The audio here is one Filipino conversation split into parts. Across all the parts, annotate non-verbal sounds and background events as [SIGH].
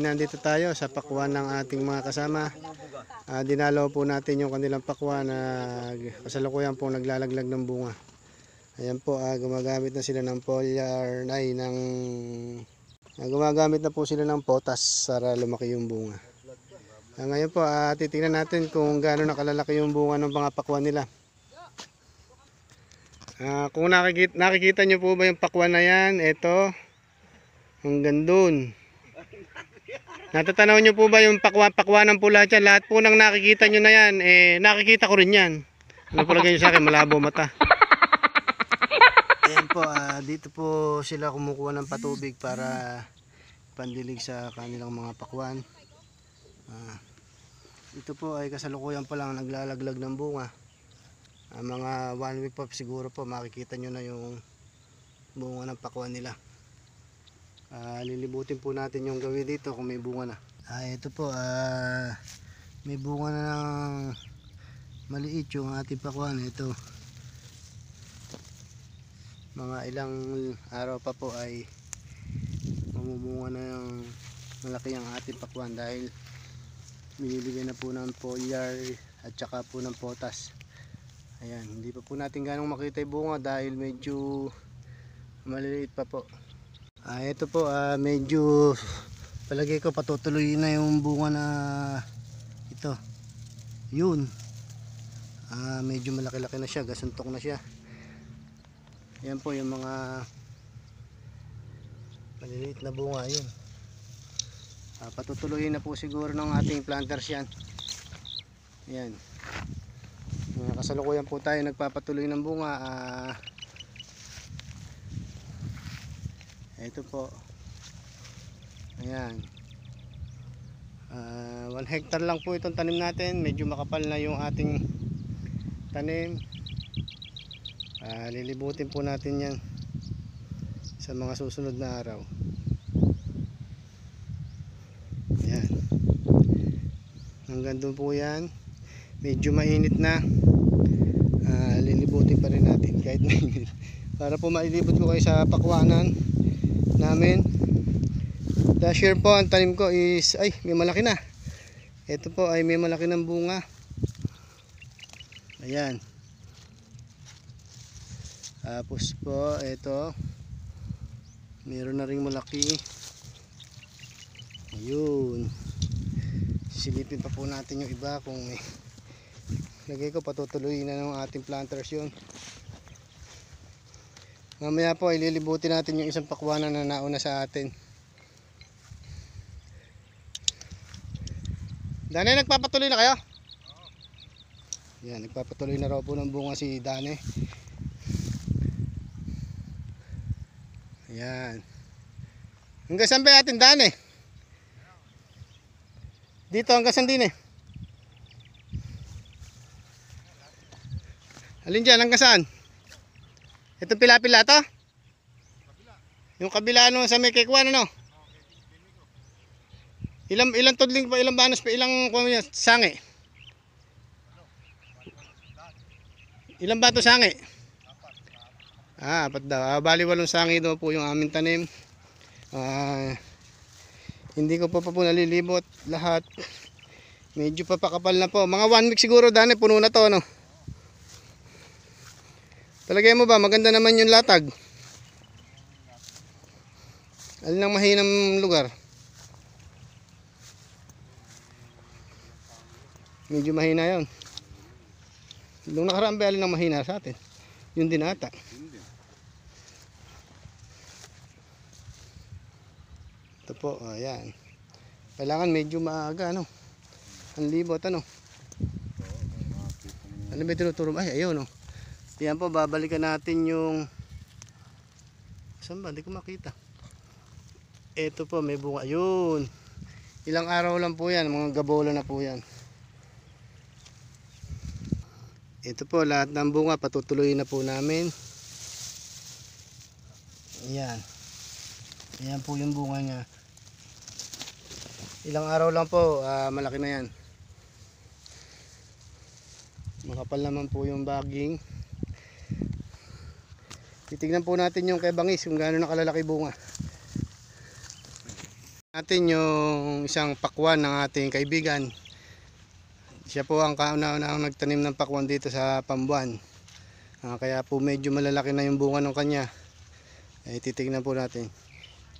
nandito tayo sa pakuan ng ating mga kasama. Uh, dinalaw po natin yung kanilang pakuan na kasalukuyan po naglalaglag ng bunga. Ayan po, uh, gumagamit na sila ng foliar, ay, ng, uh, gumagamit na po sila ng potas para lumaki yung bunga. Uh, ngayon po, uh, titingnan natin kung gaano nakalalaki yung bunga ng mga pakuan nila. Uh, kung nakikita, nakikita nyo po ba yung pakwan na yan, ito, hanggang doon. Natatanaw nyo po ba yung pakwa-pakwa ng pula dyan? Lahat po nang nakikita nyo na yan, eh, nakikita ko rin yan. Ano palagay nyo sa akin? Malabo mata. Ayan po, uh, dito po sila kumukuha ng patubig para pandilig sa kanilang mga pakwan. Uh, ito po ay kasalukuyan pa lang naglalaglag ng bunga. Uh, mga one week pa siguro po makikita nyo na yung bunga ng pakwan nila uh, ah, lilibutin po natin yung gawin dito kung may bunga na ah, ito po uh, may bunga na ng maliit yung ating pakuan ito mga ilang araw pa po ay mamumunga na yung malaki ang ating pakuan dahil binibigyan na po ng foliar at saka po ng potas ayan hindi pa po natin ganong makita yung bunga dahil medyo maliliit pa po Ah, ito po, ah, medyo palagay ko patutuloy na yung bunga na ito. Yun. Ah, medyo malaki-laki na siya, gasuntok na siya. Yan po yung mga maliliit na bunga yun. Ah, patutuloy na po siguro ng ating planters yan. Yan. Ah, kasalukuyan po tayo nagpapatuloy ng bunga. Ah, ito po ayan uh, ah, 1 hectare lang po itong tanim natin medyo makapal na yung ating tanim uh, lilibutin po natin yan sa mga susunod na araw ayan hanggang doon po yan medyo mainit na uh, lilibutin pa rin natin kahit mainit [LAUGHS] para po mailibot ko kayo sa pakwanan namin last year po ang tanim ko is ay may malaki na ito po ay may malaki ng bunga ayan tapos po ito meron na rin malaki ayun silipin pa po natin yung iba kung eh, lagay ko patutuloy na ng ating planters yun mamaya po ililibuti natin yung isang pakwanan na nauna sa atin Dani, nagpapatuloy na kayo? Yan, nagpapatuloy na raw po ng bunga si Dani. Yan Hanggang saan ba natin Dane? Dito hanggang saan din eh Alin dyan hanggang saan? Ito pila-pila to? Kabila. Yung kabila ano sa may kekwan ano? Ilang ilang tudling pa ilang banos pa ilang kuwan yan sangi. Ilang bato sangi? Ah, apat daw. Ah, bali walong sangi daw po yung aming tanim. Ah, hindi ko pa pa po nalilibot lahat. Medyo papakapal na po. Mga 1 week siguro dani puno na to ano? Palagay mo ba, maganda naman yung latag? Alin ang mahinang lugar? Medyo mahina yon. Nung nakaraan ba, alin ang mahina sa atin? Yun din ata. Ito po, ayan. Kailangan medyo maaga, ano? Ang libot, ano? Ano ba tinuturo? Ay, ayun, no? Oh. Yan po, babalikan natin yung saan ba? Hindi ko makita. Ito po, may bunga. Ayun. Ilang araw lang po yan. Mga gabola na po yan. Ito po, lahat ng bunga patutuloy na po namin. Ayan. Ayan po yung bunga niya. Ilang araw lang po, uh, malaki na yan. Makapal naman po yung bagging titignan po natin yung kay bangis kung gaano nakalalaki bunga natin yung isang pakwan ng ating kaibigan siya po ang kauna-unang nagtanim ng pakwan dito sa Pambuan uh, kaya po medyo malalaki na yung bunga ng kanya eh, titignan po natin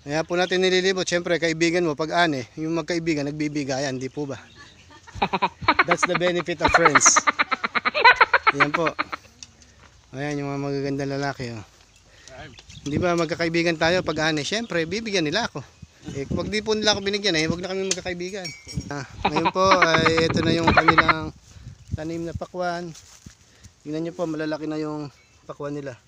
kaya po natin nililibot syempre kaibigan mo pag ane yung magkaibigan nagbibigayan di po ba [LAUGHS] that's the benefit of friends Ayan po. Ayan yung mga magaganda lalaki oh. Hindi ba magkakaibigan tayo pag ani? Siyempre, bibigyan nila ako. Eh, wag di po nila ako binigyan eh, wag na kami magkakaibigan. Ah, ngayon po, ay ito na yung kanilang tanim na pakwan. Tingnan niyo po, malalaki na yung pakwan nila.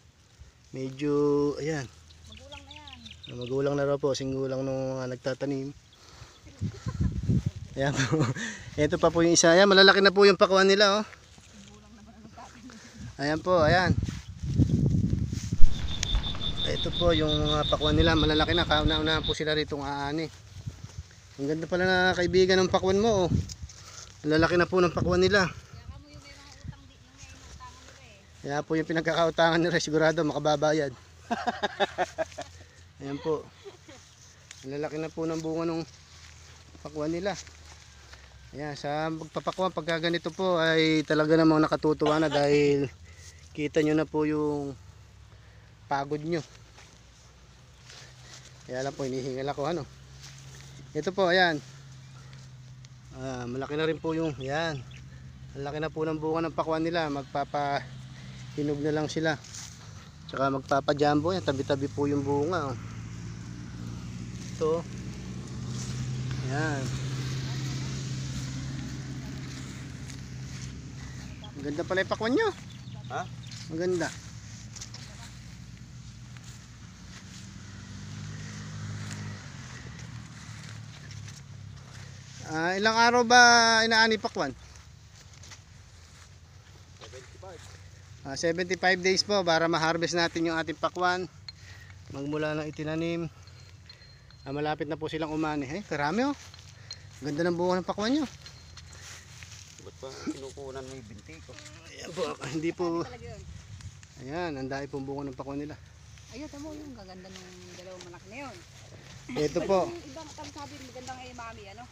Medyo, ayan. Magulang na yan. Magulang na raw po, singgulang nung uh, nagtatanim. Ayan po. [LAUGHS] Ito pa po yung isa. Ayan, malalaki na po yung pakwan nila. Oh. Ayan po, ayan ito po yung mga pakwan nila malalaki na kauna-una po sila rito ng aani ang ganda pala na kaibigan ng pakwan mo oh. malalaki na po ng pakwan nila kaya po yung pinagkakautangan nila sigurado makababayad [LAUGHS] ayan po malalaki na po ng bunga ng pakwan nila ayan sa pagpapakwan pagka ganito po ay talaga namang nakatutuwa na dahil kita nyo na po yung pagod nyo kaya lang po hinihingal ako ano ito po ayan ah, malaki na rin po yung ayan malaki na po ng bunga ng pakwan nila magpapa hinog na lang sila tsaka magpapa jumbo yan tabi tabi po yung bunga oh. ito ayan maganda pala yung pakwan nyo ha? maganda Ah, ilang araw ba inaani pakwan? 75. Ah, 75 days po para ma-harvest natin yung ating pakwan. Magmula ng itinanim. Ah, malapit na po silang umani. Eh, karami oh. Ganda ng buo ng pakwan nyo. Ba't pa kinukunan mo yung binti ko? Ayan po, [LAUGHS] hindi po. Ayan, ang dahil pong buo ng pakwan nila. Ayun, tamo yung gaganda ng dalawang manak na yun. Ito po. Ibang sabi, maganda kay eh, mami, ano?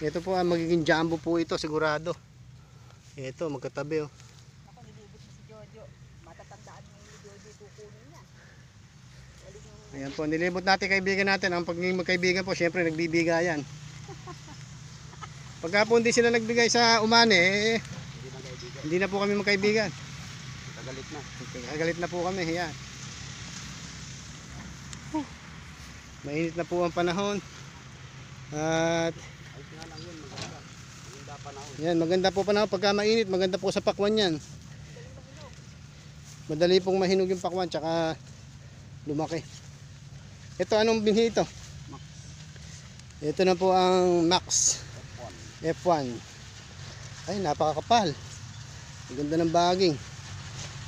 ito po ang magiging jumbo po ito sigurado ito magkatabi oh ako nilibot si Jojo matatandaan mo ni Jojo kukunin niya ayan po nilimot natin kaibigan natin ang pagiging magkaibigan po syempre nagbibigayan [LAUGHS] pagka po hindi sila nagbigay sa umane eh, hindi na po kami magkaibigan Nagagalit na Nagagalit na po kami ayan. mainit na po ang panahon at yan, maganda po panahon pagka mainit, maganda po sa pakwan yan. Madali pong mahinog yung pakwan tsaka lumaki. Ito anong binhi ito? Ito na po ang Max F1. Ay, napakakapal. Ang ganda ng baging.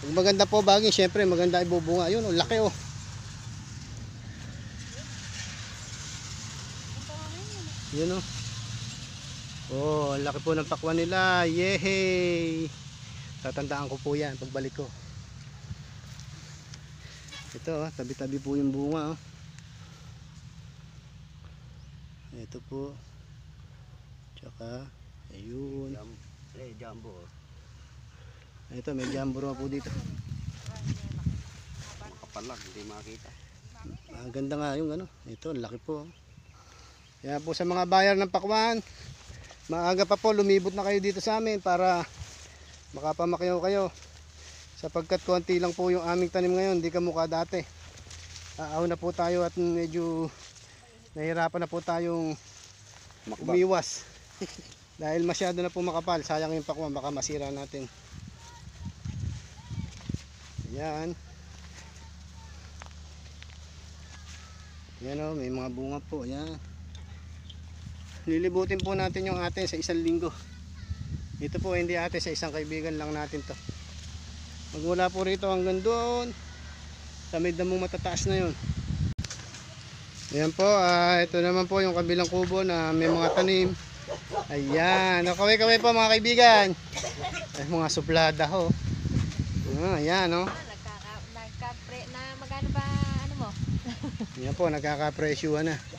Ang maganda po baging, syempre maganda ibubunga. Ayun, oh, laki oh. Yun oh. Oh, laki po ng pakwan nila. Yehey! Tatandaan ko po yan pagbalik ko. Ito, oh, tabi-tabi po yung bunga. Oh. Ito po. Tsaka, ayun. May eh, jumbo. Oh. Ito, may jumbo po dito. Kapalag, hindi makita. Ang ganda nga yung ano. Ito, laki po. Kaya oh. po sa mga buyer ng pakwan, maaga pa po lumibot na kayo dito sa amin para makapamakyaw kayo sapagkat konti lang po yung aming tanim ngayon hindi kamukha dati aaw na po tayo at medyo nahirapan na po tayong umiwas [LAUGHS] dahil masyado na po makapal sayang yung pakwan baka masira natin yan yan o may mga bunga po yan lilibutin po natin yung atin sa isang linggo ito po hindi atin sa isang kaibigan lang natin to magmula po rito hanggang doon sa may damong matataas na yon. ayan po uh, ito naman po yung kabilang kubo na may mga tanim ayan o oh, kaway kaway po mga kaibigan ay mga suplada ho oh. ah, ayan o oh. no? Ah, nagkakapre na magkano ba ano mo ayan po nagkakapresyuhan na